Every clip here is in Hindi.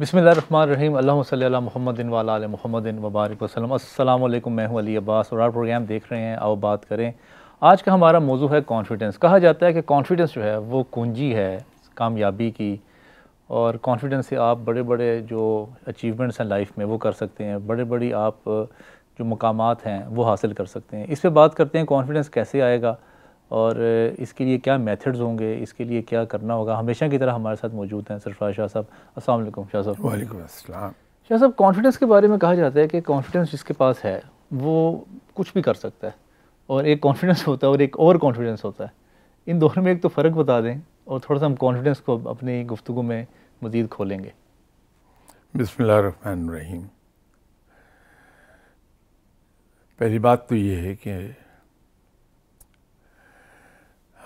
बिसमीम अल्लाम महमदिन वाला मोहम्मद वबारक वसलम अल्लाम मैं हूं अली अब्बास और आप प्रोग्राम देख रहे हैं आओ बात करें आज का हमारा मौजू है कॉन्फिडेंस कहा जाता है कि कॉन्फिडेंस जो है वो कुंजी है कामयाबी की और कॉन्फिडेंस से आप बड़े बड़े जो अचीवमेंट्स हैं लाइफ में वो कर सकते हैं बड़े बड़ी आप जो मकाम हैं वो हासिल कर सकते हैं इस पर बात करते हैं कॉन्फिडेंस कैसे आएगा और इसके लिए क्या मेथड्स होंगे इसके लिए क्या करना होगा हमेशा की तरह हमारे साथ मौजूद हैं सरफराज शाह साहब असल शाह साहब वालेकुम अस्सलाम शाह साहब कॉन्फिडेंस के बारे में कहा जाता है कि कॉन्फिडेंस जिसके पास है वो कुछ भी कर सकता है और एक कॉन्फिडेंस होता है और एक ओवर कॉन्फिडेंस होता है इन दोनों में एक तो फ़र्क बता दें और थोड़ा सा हम कॉन्फिडेंस को अपनी गुफ्तु में मज़ीद खोलेंगे बसमीम पहली बात तो ये है कि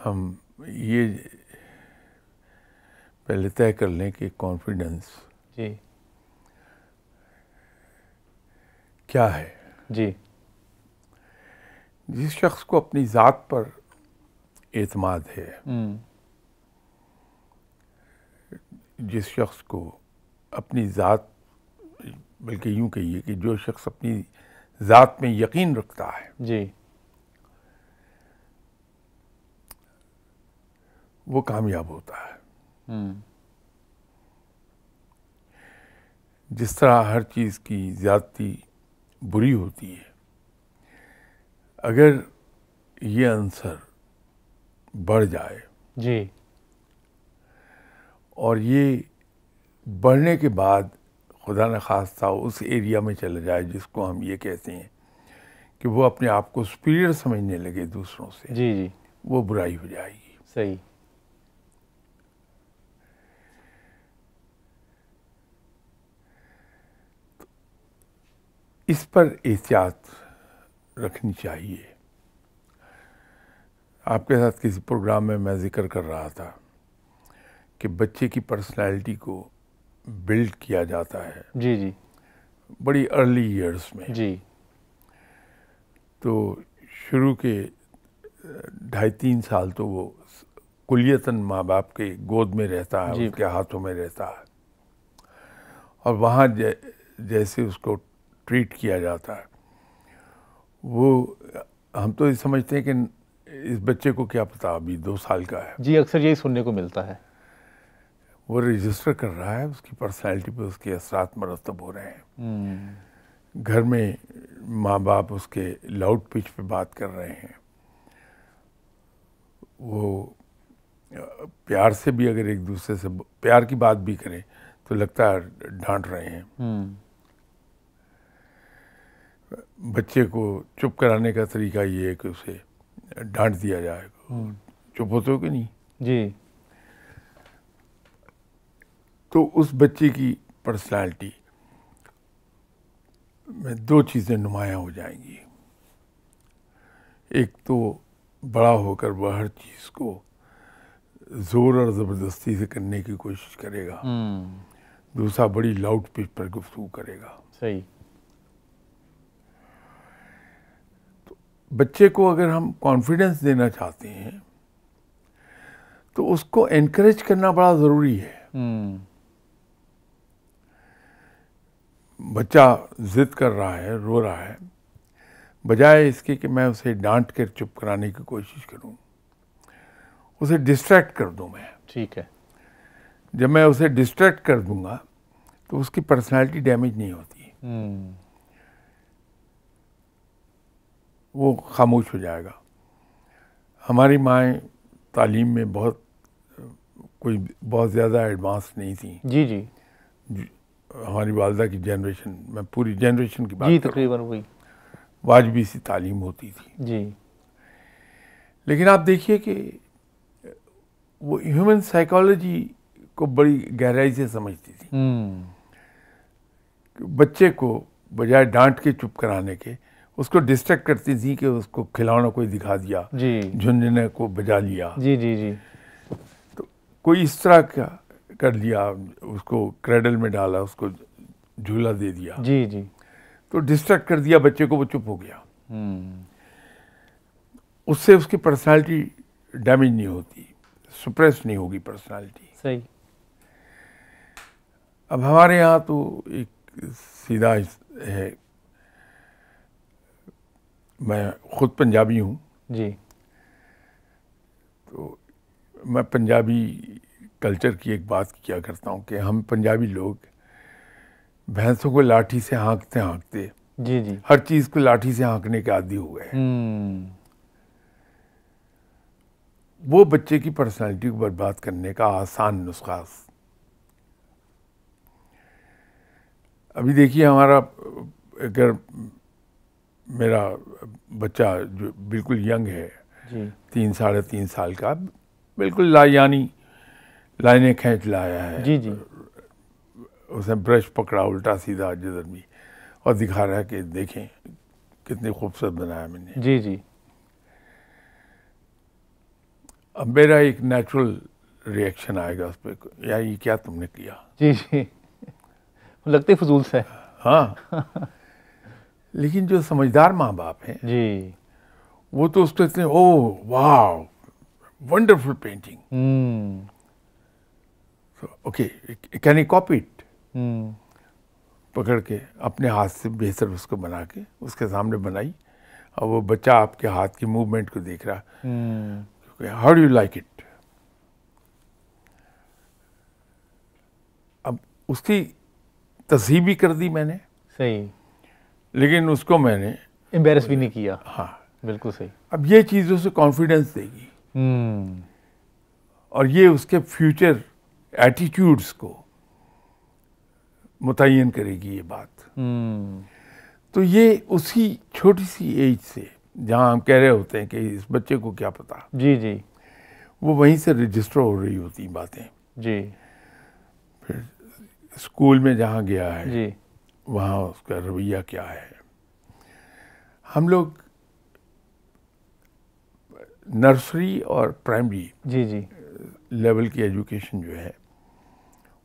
हम ये पहले तय कर लें कि कॉन्फिडेंस जी क्या है जी जिस शख्स को अपनी ज़ात पर एतमाद है हम्म। जिस शख्स को अपनी ज़ात बल्कि यूं कहिए कि जो शख्स अपनी ज़ात में यकीन रखता है जी वो कामयाब होता है हम्म। जिस तरह हर चीज़ की ज़्यादती बुरी होती है अगर ये अंसर बढ़ जाए जी और ये बढ़ने के बाद खुदा न खास्ता उस एरिया में चले जाए जिसको हम ये कहते हैं कि वो अपने आप को सुपीरियर समझने लगे दूसरों से जी जी वो बुराई हो जाएगी सही इस पर एहतियात रखनी चाहिए आपके साथ किसी प्रोग्राम में मैं ज़िक्र कर रहा था कि बच्चे की पर्सनालिटी को बिल्ड किया जाता है जी जी बड़ी अर्ली ईयर्स में जी तो शुरू के ढाई तीन साल तो वो कुलियतन माँ बाप के गोद में रहता है उसके हाथों में रहता है और वहाँ जै, जैसे उसको ट्रीट किया जाता है वो हम तो ये समझते हैं कि इस बच्चे को क्या पता अभी दो साल का है जी अक्सर यही सुनने को मिलता है वो रजिस्टर कर रहा है उसकी पर्सनैलिटी पे उसके असरात मरतब हो रहे हैं हम्म। घर में माँ बाप उसके लाउड पिच पे बात कर रहे हैं वो प्यार से भी अगर एक दूसरे से प्यार की बात भी करें तो लगता है डांट रहे हैं हम्म। बच्चे को चुप कराने का तरीका ये है कि उसे डांट दिया जाए हम्म। चुप होते हो कि नहीं जी तो उस बच्चे की पर्सनालिटी में दो चीज़ें नुमाया हो जाएंगी एक तो बड़ा होकर वह हर चीज़ को ज़ोर और ज़बरदस्ती से करने की कोशिश करेगा हम्म। दूसरा बड़ी लाउड पिच पर गुफ्तु करेगा सही बच्चे को अगर हम कॉन्फिडेंस देना चाहते हैं तो उसको एनकरेज करना बड़ा ज़रूरी है हम्म। बच्चा ज़िद कर रहा है रो रहा है बजाय इसके कि मैं उसे डांट कर चुप कराने की कोशिश करूं उसे डिस्ट्रैक्ट कर दूं मैं ठीक है जब मैं उसे डिस्ट्रैक्ट कर दूंगा तो उसकी पर्सनालिटी डैमेज नहीं होती हम्म। वो खामोश हो जाएगा हमारी माएँ तालीम में बहुत कोई बहुत ज़्यादा एडवांस नहीं थी जी जी, जी हमारी वालदा की जनरेशन मैं पूरी जनरेशन की बात जी तकरीबन वही वाजबी सी तालीम होती थी जी लेकिन आप देखिए कि वो ह्यूमन साइकोलॉजी को बड़ी गहराई से समझती थी हम्म। बच्चे को बजाय डांट के चुप कराने के उसको डिस्ट्रैक्ट करती थी कि उसको खिलौना कोई दिखा दिया झुंझुने को बजा लिया जी जी जी तो कोई इस तरह का कर लिया उसको क्रेडल में डाला उसको झूला दे दिया जी जी तो डिस्ट्रैक्ट कर दिया बच्चे को वो चुप हो गया हम्म। उससे उसकी पर्सनालिटी डैमेज नहीं होती सुप्रेस नहीं होगी पर्सनालिटी सही अब हमारे यहाँ तो एक सीधा है मैं ख़ुद पंजाबी हूँ जी तो मैं पंजाबी कल्चर की एक बात किया करता हूँ कि हम पंजाबी लोग भैंसों को लाठी से हाँकते हाँकते जी जी हर चीज़ को लाठी से हाँकने के आदि हो गए हम्म। वो बच्चे की पर्सनालिटी को बर्बाद करने का आसान नुस्खा अभी देखिए हमारा अगर मेरा बच्चा जो बिल्कुल यंग है तीन साढ़े तीन साल का बिल्कुल लायानी लाइने खींच लाया है जी जी उसने ब्रश पकड़ा उल्टा सीधा जिधर भी और दिखा रहा है कि देखें कितनी खूबसूरत बनाया मैंने जी जी अब मेरा एक नेचुरल रिएक्शन आएगा उस पर यार ये क्या तुमने किया जी जी लगते फजूल से हाँ लेकिन जो समझदार माँ बाप हैं जी वो तो उसको इतने ओ वाह wonderful painting okay can you copy it पकड़ के अपने हाथ से बेहतर उसको बना के उसके सामने बनाई और वो बच्चा आपके हाथ की मूवमेंट को देख रहा how do you like it अब उसकी तस्वीर भी कर दी मैंने सही लेकिन उसको मैंने एम्बेरस भी नहीं किया हाँ बिल्कुल सही अब ये चीज़ उसे कॉन्फिडेंस देगी हम्म। और ये उसके फ्यूचर एटीट्यूड्स को मुतन करेगी ये बात हम्म। तो ये उसी छोटी सी एज से जहाँ हम कह रहे होते हैं कि इस बच्चे को क्या पता जी जी वो वहीं से रजिस्टर हो रही होती बातें जी फिर स्कूल में जहाँ गया है जी वहाँ उसका रवैया क्या है हम लोग नर्सरी और प्राइमरी जी जी लेवल की एजुकेशन जो है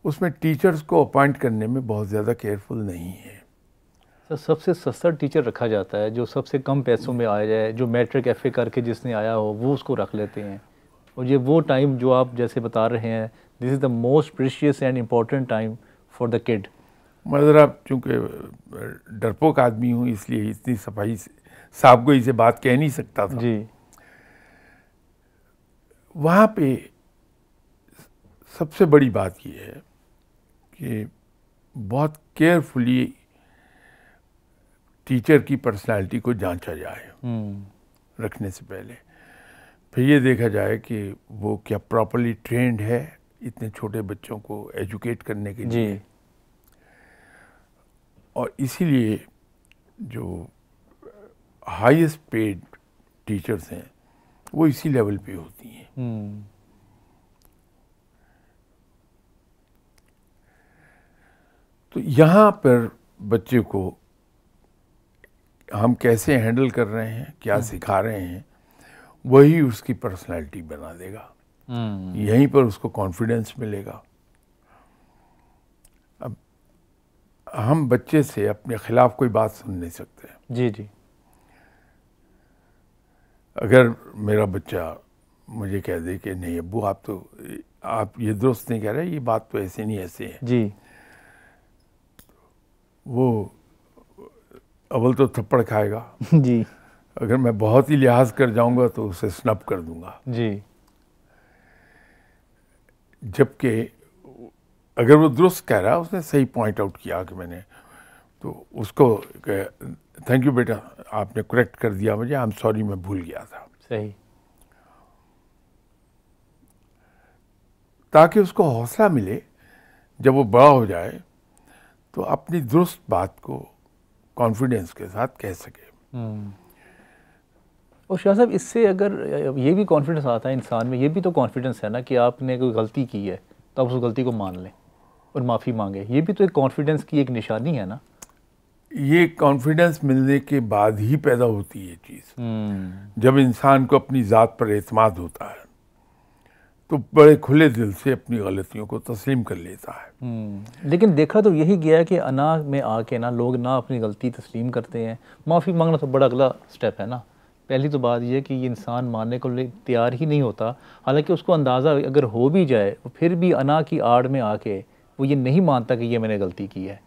उसमें टीचर्स को अपॉइंट करने में बहुत ज़्यादा केयरफुल नहीं है सर सबसे सस्ता टीचर रखा जाता है जो सबसे कम पैसों में आया जाए जो मैट्रिक एफ करके जिसने आया हो वो उसको रख लेते हैं और ये वो टाइम जो आप जैसे बता रहे हैं this is the most precious and important time for the kid मैं ज़रा चूँकि डरपोक आदमी हूँ इसलिए इतनी सफाई साहब को इसे बात कह नहीं सकता था जी वहाँ पे सबसे बड़ी बात यह है कि बहुत केयरफुली टीचर की पर्सनालिटी को जांचा जाए हम्म। रखने से पहले फिर ये देखा जाए कि वो क्या प्रॉपरली ट्रेंड है इतने छोटे बच्चों को एजुकेट करने के लिए और इसीलिए जो हाईएस्ट पेड टीचर्स हैं वो इसी लेवल पे होती हैं तो यहाँ पर बच्चे को हम कैसे हैंडल कर रहे हैं क्या हम्म। सिखा रहे हैं वही उसकी पर्सनालिटी बना देगा हम्म। यहीं पर उसको कॉन्फिडेंस मिलेगा हम बच्चे से अपने खिलाफ कोई बात सुन नहीं सकते जी जी अगर मेरा बच्चा मुझे कह दे कि नहीं अबू आप तो आप ये दुरुस्त नहीं कह रहे ये बात तो ऐसे नहीं ऐसे है जी वो अव्वल तो थप्पड़ खाएगा जी अगर मैं बहुत ही लिहाज कर जाऊंगा तो उसे स्नप कर दूंगा जी जबकि अगर वो दुरुस्त कह रहा है उसने सही पॉइंट आउट किया कि मैंने तो उसको थैंक यू बेटा आपने करेक्ट कर दिया मुझे आई एम सॉरी मैं भूल गया था सही ताकि उसको हौसला मिले जब वो बड़ा हो जाए तो अपनी दुरुस्त बात को कॉन्फिडेंस के साथ कह सके हम्म। और शाह साहब इससे अगर ये भी कॉन्फिडेंस आता है इंसान में ये भी तो कॉन्फिडेंस है ना कि आपने कोई गलती की है तो आप उस गलती को मान लें और माफ़ी मांगे ये भी तो एक कॉन्फिडेंस की एक निशानी है ना ये कॉन्फिडेंस मिलने के बाद ही पैदा होती है चीज़ हम्म। जब इंसान को अपनी ज़ात पर एतमाद होता है तो बड़े खुले दिल से अपनी गलतियों को तस्लीम कर लेता है हम्म। लेकिन देखा तो यही गया कि अना में आके ना लोग ना अपनी गलती तस्लीम करते हैं माफ़ी मांगना तो बड़ा अगला स्टेप है ना पहली तो बात यह कि ये इंसान मानने को तैयार ही नहीं होता हालांकि उसको अंदाज़ा अगर हो भी जाए फिर भी अना की आड़ में आके वो ये नहीं मानता कि ये मैंने गलती की है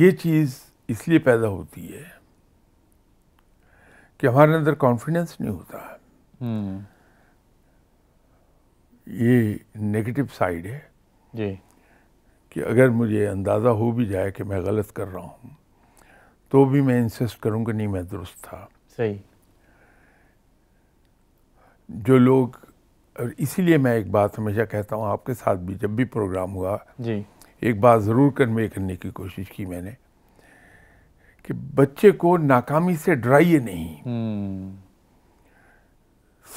ये चीज़ इसलिए पैदा होती है कि हमारे अंदर कॉन्फिडेंस नहीं होता है हम्म। ये नेगेटिव साइड है जी कि अगर मुझे अंदाज़ा हो भी जाए कि मैं गलत कर रहा हूँ तो भी मैं इंसिस्ट करूँगा नहीं मैं दुरुस्त था सही जो लोग और इसीलिए मैं एक बात हमेशा कहता हूँ आपके साथ भी जब भी प्रोग्राम हुआ जी एक बात ज़रूर कन्वे करने की कोशिश की मैंने कि बच्चे को नाकामी से डराइए नहीं हम्म।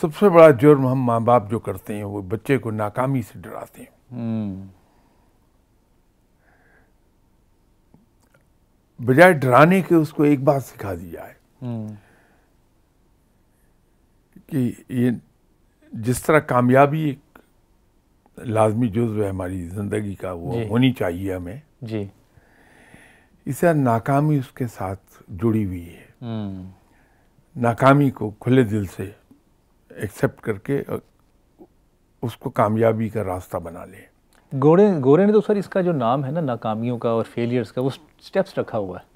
सबसे बड़ा जुर्म हम माँ बाप जो करते हैं वो बच्चे को नाकामी से डराते हैं हम्म। बजाय डराने के उसको एक बात सिखा दी जाए हम्म। कि ये जिस तरह कामयाबी एक लाजमी जुज्व है हमारी ज़िंदगी का वो होनी चाहिए हमें जी इसे नाकामी उसके साथ जुड़ी हुई है हम्म। नाकामी को खुले दिल से एक्सेप्ट करके उसको कामयाबी का रास्ता बना ले गोरे गोरे ने तो सर इसका जो नाम है ना नाकामियों का और फेलियर्स का वो स्टेप्स रखा हुआ है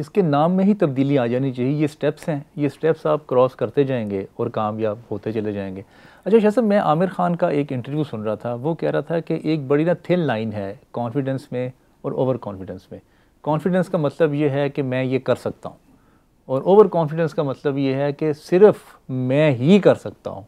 इसके नाम में ही तब्दीली आ जानी चाहिए ये स्टेप्स हैं ये स्टेप्स आप क्रॉस करते जाएंगे और कामयाब होते चले जाएंगे अच्छा शाह मैं आमिर ख़ान का एक इंटरव्यू सुन रहा था वो कह रहा था कि एक बड़ी ना थिन लाइन है कॉन्फिडेंस में और ओवर कॉन्फिडेंस में कॉन्फिडेंस का मतलब ये है कि मैं ये कर सकता हूँ और ओवर कॉन्फिडेंस का मतलब ये है कि सिर्फ मैं ही कर सकता हूँ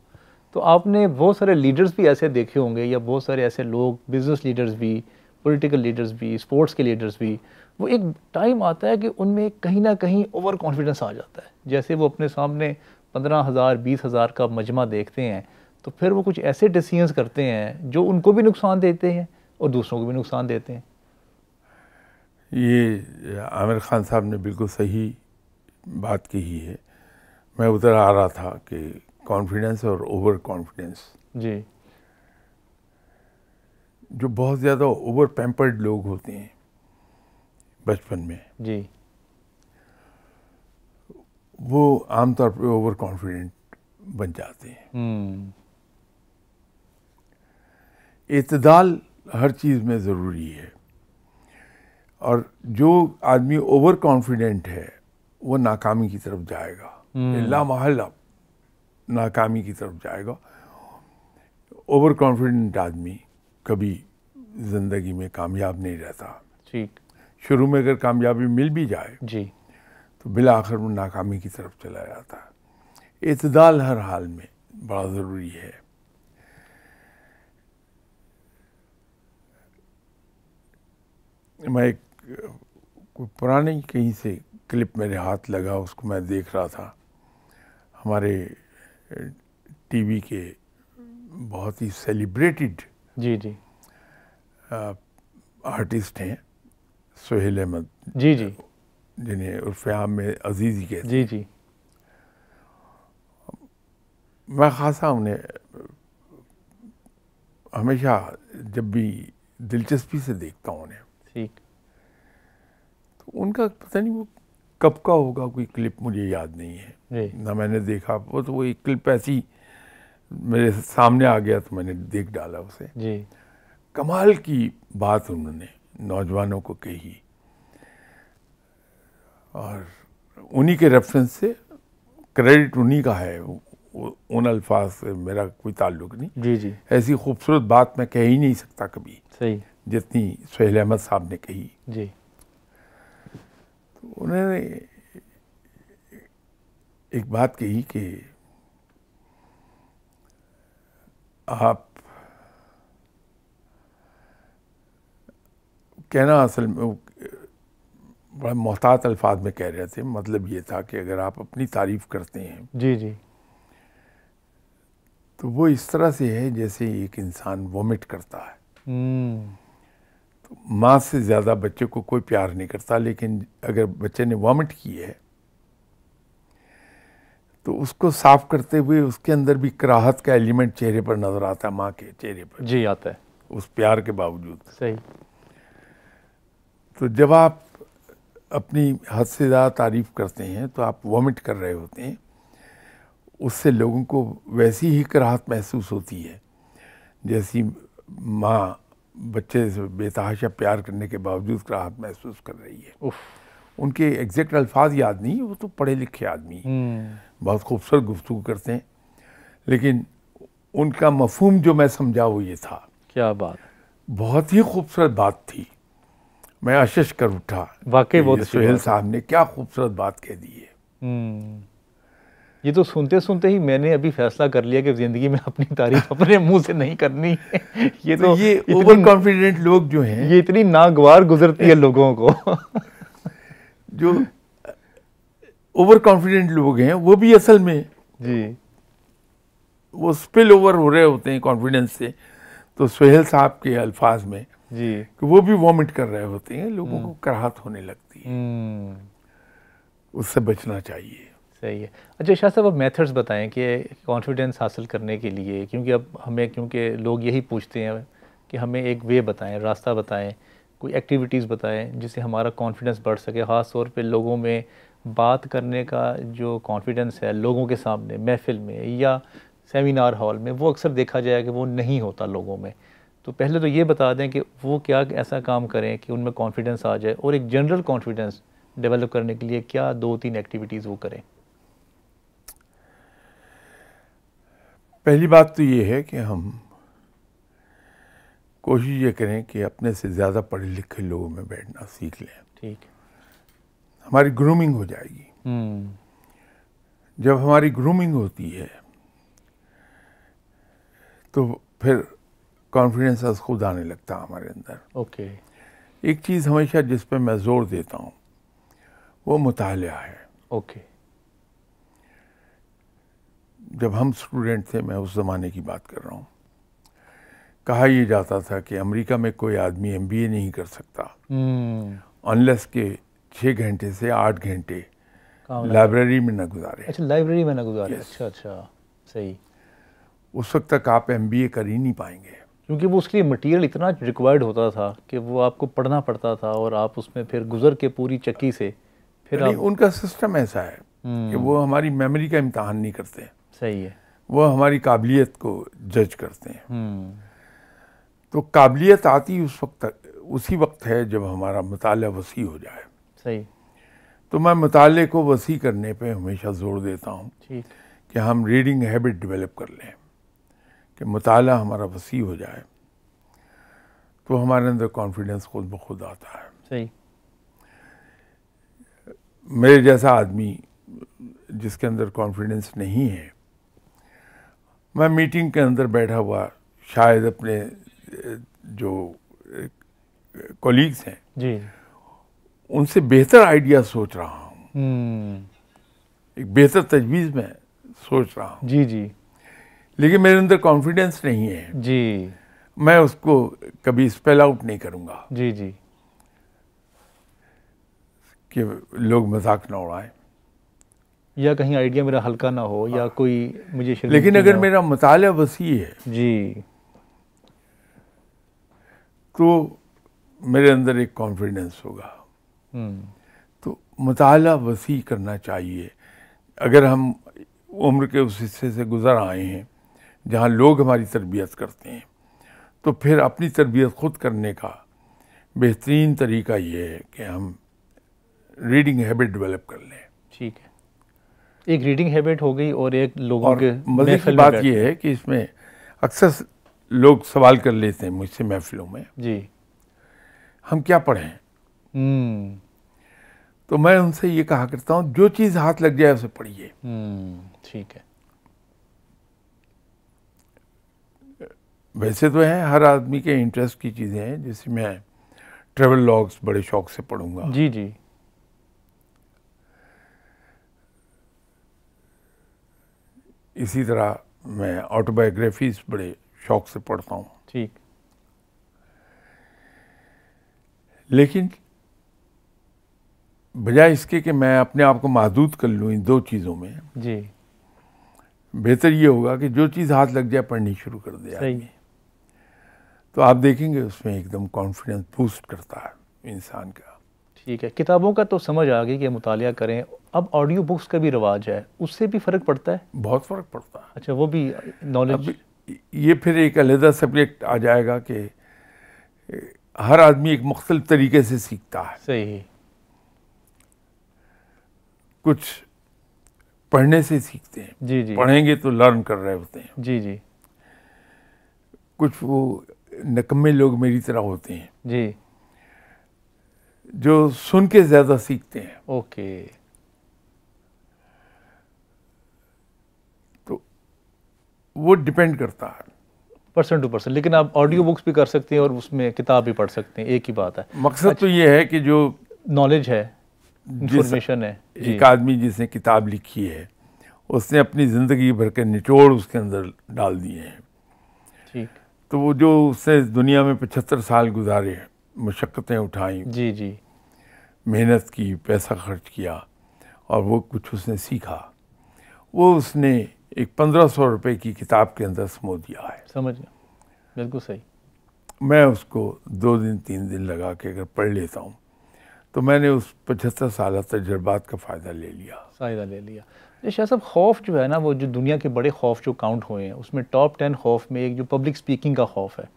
तो आपने बहुत सारे लीडर्स भी ऐसे देखे होंगे या बहुत सारे ऐसे लोग बिज़नेस लीडर्स भी पॉलिटिकल लीडर्स भी स्पोर्ट्स के लीडर्स भी वो एक टाइम आता है कि उनमें कहीं ना कहीं ओवर कॉन्फिडेंस आ जाता है जैसे वो अपने सामने पंद्रह हज़ार बीस हज़ार का मजमा देखते हैं तो फिर वो कुछ ऐसे डिसीजंस करते हैं जो उनको भी नुकसान देते हैं और दूसरों को भी नुकसान देते हैं ये आमिर खान साहब ने बिल्कुल सही बात कही है मैं उधर आ रहा था कि कॉन्फिडेंस और ओवर कॉन्फिडेंस जी जो बहुत ज़्यादा ओवर पैम्पर्ड लोग होते हैं बचपन में जी वो आमतौर पर ओवर कॉन्फिडेंट बन जाते हैं हम्म। इतदाल हर चीज़ में ज़रूरी है और जो आदमी ओवर कॉन्फिडेंट है वो नाकामी की तरफ जाएगा हम्म। ला महल्ला नाकामी की तरफ जाएगा ओवर कॉन्फिडेंट आदमी कभी ज़िंदगी में कामयाब नहीं रहता ठीक शुरू में अगर कामयाबी मिल भी जाए जी तो बिला आखिर में नाकामी की तरफ चला जाता है इतदाल हर हाल में बड़ा ज़रूरी है मैं एक पुराने कहीं से क्लिप मेरे हाथ लगा उसको मैं देख रहा था हमारे टीवी के बहुत ही सेलिब्रेटेड जी जी आर्टिस्ट हैं सुहेल अहमद जी जी जिन्हें उर्फ आम में ही कहते जी जी मैं खासा उन्हें हमेशा जब भी दिलचस्पी से देखता हूँ उन्हें ठीक तो उनका पता नहीं वो कब का होगा कोई क्लिप मुझे याद नहीं है ना मैंने देखा वो तो वो एक क्लिप ऐसी मेरे सामने आ गया तो मैंने देख डाला उसे जी कमाल की बात उन्होंने नौजवानों को कही और उन्हीं के रेफरेंस से क्रेडिट उन्हीं का है उन अल्फाज से मेरा कोई ताल्लुक नहीं जी जी ऐसी खूबसूरत बात मैं कह ही नहीं सकता कभी सही जितनी सहेल अहमद साहब ने कही जी तो उन्होंने एक बात कही कि आप कहना असल में बड़ा मोहतात अल्फाज में कह रहे थे मतलब ये था कि अगर आप अपनी तारीफ करते हैं जी जी तो वो इस तरह से है जैसे एक इंसान वोमिट करता है हम्म। तो माँ से ज़्यादा बच्चे को कोई प्यार नहीं करता लेकिन अगर बच्चे ने वोमिट की है तो उसको साफ करते हुए उसके अंदर भी कराहत का एलिमेंट चेहरे पर नज़र आता है माँ के चेहरे पर जी आता है उस प्यार के बावजूद सही तो जब आप अपनी हद से ज़्यादा तारीफ़ करते हैं तो आप वॉमिट कर रहे होते हैं उससे लोगों को वैसी ही कराहत महसूस होती है जैसी माँ बच्चे से बेतहाशा प्यार करने के बावजूद कराहत महसूस कर रही है उनके एग्जैक्ट अल्फाज याद नहीं वो तो पढ़े लिखे आदमी हम्म। बहुत खूबसूरत गुफ्तु करते हैं लेकिन उनका मफहम जो मैं समझा वो ये था क्या बात बहुत ही खूबसूरत बात थी मैं आशीष कर उठा वाकई बहुत सुहेल साहब ने क्या खूबसूरत बात कह दी है हम्म। ये तो सुनते सुनते ही मैंने अभी फैसला कर लिया कि ज़िंदगी में अपनी तारीफ अपने मुंह से नहीं करनी है ये तो, तो ये ओवर कॉन्फिडेंट लोग जो हैं ये इतनी नागवार गुजरती है लोगों को जो ओवर कॉन्फिडेंट लोग हैं वो भी असल में जी वो स्पिल ओवर हो रहे होते हैं कॉन्फिडेंस से तो सुहेल साहब के अल्फाज में जी कि वो भी वॉमिट कर रहे होते हैं लोगों हम्म। को कराहत होने लगती है हम्म। उससे बचना चाहिए सही है अच्छा शाह साहब अब मेथड्स बताएं कि कॉन्फिडेंस हासिल करने के लिए क्योंकि अब हमें क्योंकि लोग यही पूछते हैं कि हमें एक वे बताएं रास्ता बताएं कोई एक्टिविटीज़ बताएं जिससे हमारा कॉन्फिडेंस बढ़ सके ख़ास तौर पे लोगों में बात करने का जो कॉन्फिडेंस है लोगों के सामने महफिल में या सेमिनार हॉल में वो अक्सर देखा जाए कि वो नहीं होता लोगों में तो पहले तो ये बता दें कि वो क्या ऐसा काम करें कि उनमें कॉन्फिडेंस आ जाए और एक जनरल कॉन्फिडेंस डेवलप करने के लिए क्या दो तीन एक्टिविटीज़ वो करें पहली बात तो ये है कि हम कोशिश ये करें कि अपने से ज़्यादा पढ़े लिखे लोगों में बैठना सीख लें ठीक हमारी ग्रूमिंग हो जाएगी हम्म। जब हमारी ग्रूमिंग होती है तो फिर कॉन्फिडेंस आज खुद आने लगता है हमारे अंदर ओके okay. एक चीज़ हमेशा जिस पर मैं ज़ोर देता हूँ वो मुताल है ओके okay. जब हम स्टूडेंट थे मैं उस ज़माने की बात कर रहा हूँ कहा यह जाता था कि अमेरिका में कोई आदमी एम नहीं कर सकता अनलेस hmm. के छः घंटे से आठ घंटे लाइब्रेरी में न गुजारे अच्छा लाइब्रेरी में न गुजारे yes. अच्छा अच्छा सही उस वक्त तक आप एम कर ही नहीं पाएंगे क्योंकि वो उसके लिए मटेरियल इतना रिक्वायर्ड होता था कि वो आपको पढ़ना पड़ता था और आप उसमें फिर गुजर के पूरी चक्की से फिर आप... उनका सिस्टम ऐसा है कि हम्म। वो हमारी मेमोरी का इम्तहान नहीं करते सही है वो हमारी काबिलियत को जज करते हैं हम्म। तो काबिलियत आती उस वक्त तक उसी वक्त है जब हमारा मताल वसी हो जाए सही तो मैं मताले को वसी करने पे हमेशा जोर देता हूँ कि हम रीडिंग हैबिट डेवलप कर लें कि मताल हमारा वसी हो जाए तो हमारे अंदर कॉन्फिडेंस खुद ब खुद आता है सही मेरे जैसा आदमी जिसके अंदर कॉन्फिडेंस नहीं है मैं मीटिंग के अंदर बैठा हुआ शायद अपने जो कोलिग्स हैं जी उनसे बेहतर आइडिया सोच रहा हूँ हम्म। एक बेहतर तजवीज़ में सोच रहा हूँ जी जी लेकिन मेरे अंदर कॉन्फिडेंस नहीं है जी मैं उसको कभी स्पेल आउट नहीं करूंगा जी जी कि लोग मजाक ना उड़ाएं या कहीं आइडिया मेरा हल्का ना हो या हाँ। कोई मुझे लेकिन अगर मेरा मताल वसी है जी तो मेरे अंदर एक कॉन्फिडेंस होगा हम्म। तो मताल वसी करना चाहिए अगर हम उम्र के उस हिस्से से गुज़र आए हैं जहाँ लोग हमारी तरबियत करते हैं तो फिर अपनी तरबियत ख़ुद करने का बेहतरीन तरीका ये है कि हम रीडिंग हैबिट डेवलप कर लें ठीक है एक रीडिंग हैबिट हो गई और एक लोगों और के मजे की बात यह है कि इसमें अक्सर लोग सवाल कर लेते हैं मुझसे महफिलों में जी हम क्या पढ़ें हम्म। तो मैं उनसे ये कहा करता हूँ जो चीज़ हाथ लग जाए उसे पढ़िए हम्म, ठीक है वैसे तो हैं हर आदमी के इंटरेस्ट की चीज़ें हैं जैसे मैं ट्रेवल लॉग्स बड़े शौक से पढ़ूंगा जी जी इसी तरह मैं ऑटोबायोग्राफीज बड़े शौक से पढ़ता हूँ ठीक लेकिन बजाय इसके कि मैं अपने आप को महदूद कर लूँ इन दो चीज़ों में जी बेहतर ये होगा कि जो चीज़ हाथ लग जाए पढ़नी शुरू कर दे सही तो आप देखेंगे उसमें एकदम कॉन्फिडेंस बूस्ट करता है इंसान का ठीक है किताबों का तो समझ आ गई कि मुताया करें अब ऑडियो बुक्स का भी रिवाज है उससे भी फ़र्क पड़ता है बहुत फ़र्क पड़ता है अच्छा वो भी नॉलेज ये फिर एक अलहदा सब्जेक्ट आ जाएगा कि हर आदमी एक मख्तल तरीके से सीखता है सही कुछ पढ़ने से सीखते हैं जी जी पढ़ेंगे तो लर्न कर रहे होते हैं जी जी कुछ वो नकम्मे लोग मेरी तरह होते हैं जी जो सुन के ज़्यादा सीखते हैं ओके तो वो डिपेंड करता है पर्सन टू परसेंट लेकिन आप ऑडियो बुक्स भी कर सकते हैं और उसमें किताब भी पढ़ सकते हैं एक ही बात है मकसद तो अच्छा, तो ये है कि जो नॉलेज है इंफॉर्मेशन है एक आदमी जिसने किताब लिखी है उसने अपनी ज़िंदगी भर के निचोड़ उसके अंदर डाल दिए हैं ठीक तो वो जो उसने दुनिया में पचहत्तर साल गुजारे मशक्क़तें उठाई जी जी मेहनत की पैसा खर्च किया और वो कुछ उसने सीखा वो उसने एक पंद्रह सौ रुपये की किताब के अंदर समो दिया है समझ गया बिल्कुल सही मैं उसको दो दिन तीन दिन लगा के अगर पढ़ लेता हूँ तो मैंने उस पचहत्तर साल तजर्बात का फ़ायदा ले लिया फ़ायदा ले लिया शाह साहब खौफ जो है ना वो जो दुनिया के बड़े खौफ जो काउंट हुए हैं उसमें टॉप टेन खौफ में एक जो पब्लिक स्पीकिंग का खौफ है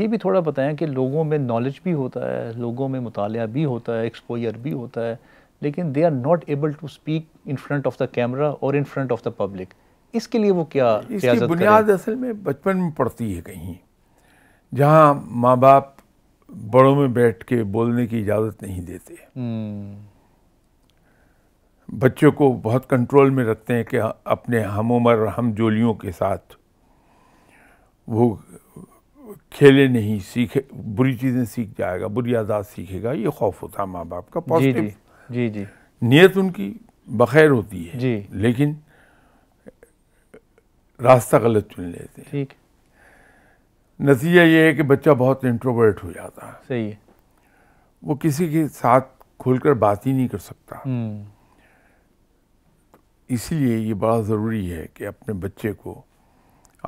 ये भी थोड़ा बताएं कि लोगों में नॉलेज भी होता है लोगों में मुताल भी होता है एक्सपोजर भी होता है लेकिन they are not able to speak in front of the camera और in front of the public इसके लिए वो क्या बुनियाद असल में बचपन में पड़ती है कहीं जहाँ माँ बाप बड़ों में बैठ के बोलने की इजाज़त नहीं देते हम्म। बच्चों को बहुत कंट्रोल में रखते हैं कि अपने हम उम्र हम जोलियों के साथ वो खेले नहीं सीखे बुरी चीज़ें सीख जाएगा बुरी आदात सीखेगा ये खौफ होता है माँ बाप का पॉजिटिव जी जी, जी, जी। नीयत उनकी बखैर होती है जी लेकिन रास्ता गलत चुन लेते हैं ठीक नतीजा ये है कि बच्चा बहुत इंट्रोवर्ट हो जाता है सही है वो किसी के साथ खुलकर बात ही नहीं कर सकता हम्म। इसलिए ये बड़ा ज़रूरी है कि अपने बच्चे को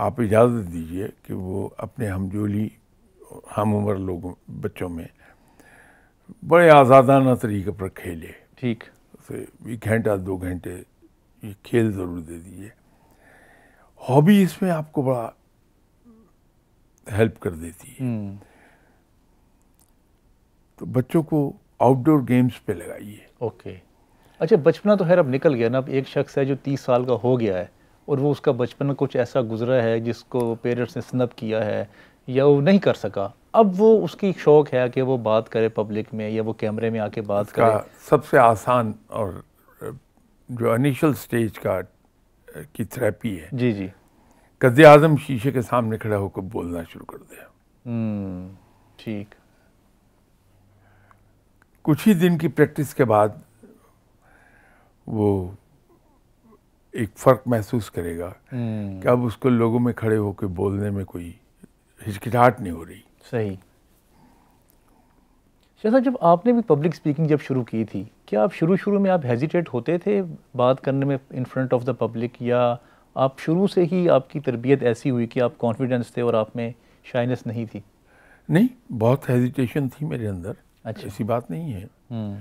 आप इजाज़त दीजिए कि वो अपने हमजोली हम उम्र लोगों बच्चों में बड़े आज़ादाना तरीके पर खेले ठीक उसे तो एक घंटा दो घंटे ये खेल ज़रूर दे दीजिए हॉबी इसमें आपको बड़ा हेल्प कर देती है हम्म। तो बच्चों को आउटडोर गेम्स पे लगाइए ओके अच्छा बचपना तो खैर अब निकल गया ना अब एक शख्स है जो तीस साल का हो गया है और वो उसका बचपन कुछ ऐसा गुजरा है जिसको पेरेंट्स ने स्नप किया है या वो नहीं कर सका अब वो उसकी शौक है कि वो बात करे पब्लिक में या वो कैमरे में आके बात करे सबसे आसान और जो इनिशियल स्टेज का की थेरेपी है जी जी कजे आजम शीशे के सामने खड़ा होकर बोलना शुरू कर दिया हम्म, ठीक कुछ ही दिन की प्रैक्टिस के बाद वो एक फ़र्क महसूस करेगा हम्म। कि अब उसको लोगों में खड़े होकर बोलने में कोई हिचकिचाहट नहीं हो रही सही जैसा अच्छा, जब आपने भी पब्लिक स्पीकिंग जब शुरू की थी क्या आप शुरू शुरू में आप हेजिटेट होते थे बात करने में in front of the public या आप शुरू से ही आपकी तरबियत ऐसी हुई कि आप कॉन्फिडेंस थे और आप में शाइनेस नहीं थी नहीं बहुत हेजिटेशन थी मेरे अंदर अच्छा ऐसी बात नहीं है हम्म।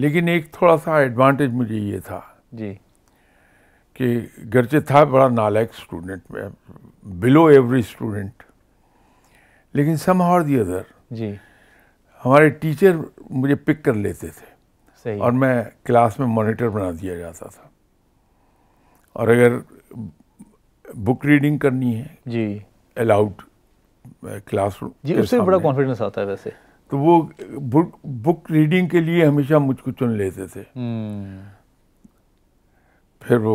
लेकिन एक थोड़ा सा एडवांटेज मुझे ये था जी कि गर्चे था बड़ा नालायक स्टूडेंट में बिलो एवरी स्टूडेंट लेकिन सम और दी अदर जी हमारे टीचर मुझे पिक कर लेते थे सही और मैं क्लास में मॉनिटर बना दिया जाता था और अगर बुक रीडिंग करनी है जी अलाउड क्लासरूम जी उससे बड़ा कॉन्फिडेंस आता है वैसे तो वो बुक बुक रीडिंग के लिए हमेशा मुझको चुन लेते थे हम्म। फिर वो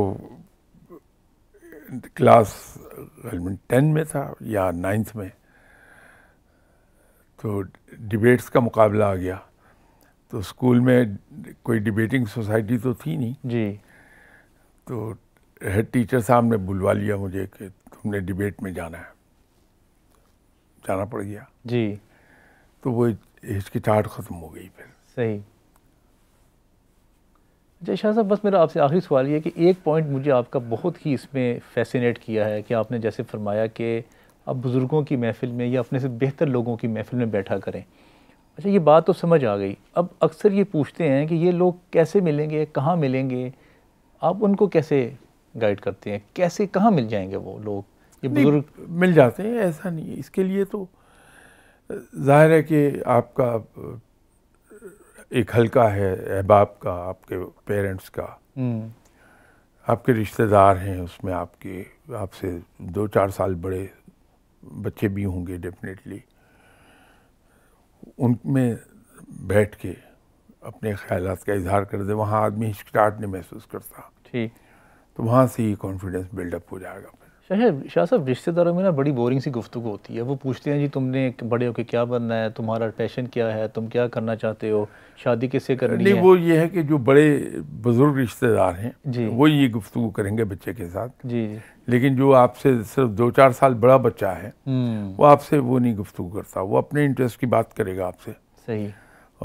क्लास टेन में था या नाइन्थ में तो डिबेट्स का मुकाबला आ गया तो स्कूल में कोई डिबेटिंग सोसाइटी तो थी नहीं जी तो हेड टीचर साहब ने बुलवा लिया मुझे कि तुमने डिबेट में जाना है जाना पड़ गया जी तो वो हिचकिचाहट ख़त्म हो गई फिर सही अच्छा शाह साहब बस मेरा आपसे आखिरी सवाल ये कि एक पॉइंट मुझे आपका बहुत ही इसमें फैसिनेट किया है कि आपने जैसे फरमाया कि आप बुज़ुर्गों की महफ़िल में या अपने से बेहतर लोगों की महफ़िल में बैठा करें अच्छा ये बात तो समझ आ गई अब अक्सर ये पूछते हैं कि ये लोग कैसे मिलेंगे कहाँ मिलेंगे आप उनको कैसे गाइड करते हैं कैसे कहाँ मिल जाएंगे वो लोग ये बुजुर्ग मिल जाते हैं ऐसा नहीं है इसके लिए तो जाहिर है कि आपका एक हल्का है अहबाब का आपके पेरेंट्स का हम्म। आपके रिश्तेदार हैं उसमें आपके आपसे दो चार साल बड़े बच्चे भी होंगे डेफिनेटली उनमें बैठ के अपने ख्याल का इजहार कर दे वहाँ आदमी हिचकिचाहट नहीं महसूस करता ठीक तो वहाँ से ये कॉन्फिडेंस बिल्डअप हो जाएगा शाह शाह साहब रिश्तेदारों में ना बड़ी बोरिंग सी गुफ्तु होती है वो पूछते हैं जी तुमने बड़े होकर क्या बनना है तुम्हारा पैशन क्या है तुम क्या करना चाहते हो शादी किससे करनी नहीं, है वो ये है कि जो बड़े बुजुर्ग रिश्तेदार हैं जी वो ये गुफ्तु करेंगे बच्चे के साथ जी जी लेकिन जो आपसे सिर्फ दो चार साल बड़ा बच्चा है हम्म। वो आपसे वो नहीं गुफ्तु करता वो अपने इंटरेस्ट की बात करेगा आपसे सही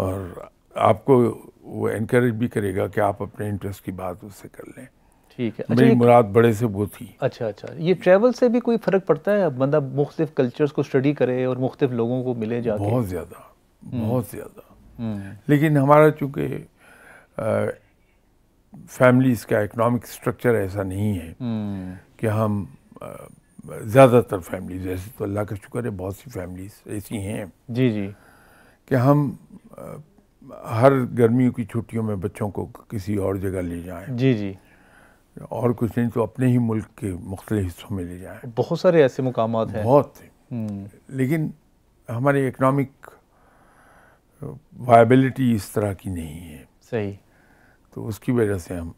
और आपको वो इनक्रेज भी करेगा कि आप अपने इंटरेस्ट की बात उससे कर लें ठीक है मेरी अच्छा, मुराद बड़े से वो थी अच्छा अच्छा ये ट्रैवल से भी कोई फ़र्क पड़ता है बंदा मुख्तफ कल्चर्स को स्टडी करे और मुख्तफ लोगों को मिले जाके बहुत ज़्यादा हम्म। बहुत ज़्यादा हम्म। लेकिन हमारा चूँकि फैमिलीज़ का इकनॉमिक स्ट्रक्चर ऐसा नहीं है हम्म। कि हम ज़्यादातर फैमिलीज ऐसे तो अल्लाह का शुक्र है बहुत सी फैमिलीज ऐसी हैं जी जी कि हम हर गर्मियों की छुट्टियों में बच्चों को किसी और जगह ले जाएं जी जी और कुछ नहीं तो अपने ही मुल्क के मुख्तु हिस्सों में ले जाए बहुत सारे ऐसे मुकाम हैं बहुत हम्म। लेकिन हमारे इकनॉमिक वायबिलिटी इस तरह की नहीं है सही तो उसकी वजह से हम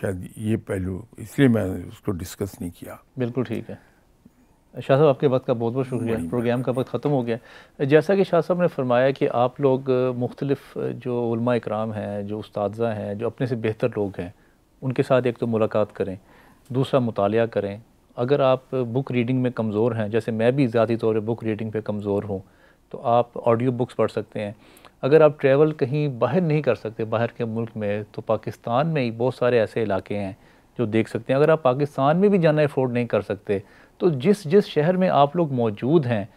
शायद ये पहलू इसलिए मैं उसको डिस्कस नहीं किया बिल्कुल ठीक है शाह साहब आपके वक्त का बहुत बहुत शुक्रिया प्रोग्राम का वक्त ख़त्म हो गया जैसा कि शाह साहब ने फरमाया कि आप लोग मुख्तलिफ जो इकराम हैं जो उस्तादा हैं जो अपने से बेहतर लोग हैं उनके साथ एक तो मुलाकात करें दूसरा मुताल करें अगर आप बुक रीडिंग में कमज़ोर हैं जैसे मैं भी ज़्यादा तौर पर बुक रीडिंग पे कमज़ोर हूँ तो आप ऑडियो बुक्स पढ़ सकते हैं अगर आप ट्रैवल कहीं बाहर नहीं कर सकते बाहर के मुल्क में तो पाकिस्तान में ही बहुत सारे ऐसे इलाके हैं जो देख सकते हैं अगर आप पाकिस्तान में भी जाना अफोर्ड नहीं कर सकते तो जिस जिस शहर में आप लोग मौजूद हैं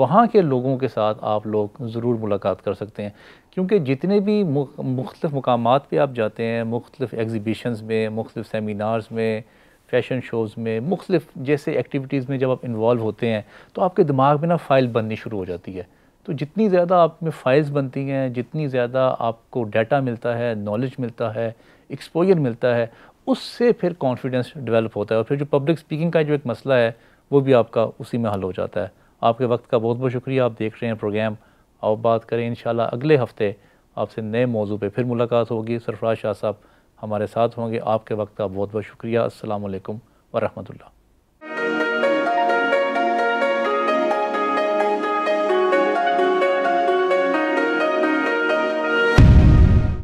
वहाँ के लोगों के साथ आप लोग ज़रूर मुलाकात कर सकते हैं क्योंकि जितने भी मुख्तफ मकाम पर आप जाते हैं मुख्तफ एग्ज़िबिशन्स में मुख्तफ सेमिनार्स में फैशन शोज़ में मुख्तफ जैसे एक्टिविटीज़ में जब आप इन्वॉल्व होते हैं तो आपके दिमाग में ना फ़ाइल बननी शुरू हो जाती है तो जितनी ज़्यादा आप में फ़ाइल्स बनती हैं जितनी ज़्यादा आपको डाटा मिलता है नॉलेज मिलता है एक्सपोजर मिलता है उससे फिर कॉन्फिडेंस डेवलप होता है और फिर जो पब्लिक स्पीकिंग का जो एक मसला है वो भी आपका उसी में हल हो जाता है आपके वक्त का बहुत बहुत शुक्रिया आप देख रहे हैं प्रोग्राम और बात करें इन अगले हफ़्ते आपसे नए मौजू पर फिर मुलाकात होगी सरफराज शाह साहब हमारे साथ होंगे आपके वक्त का बहुत बहुत शुक्रिया अल्लाम वरहमल्ला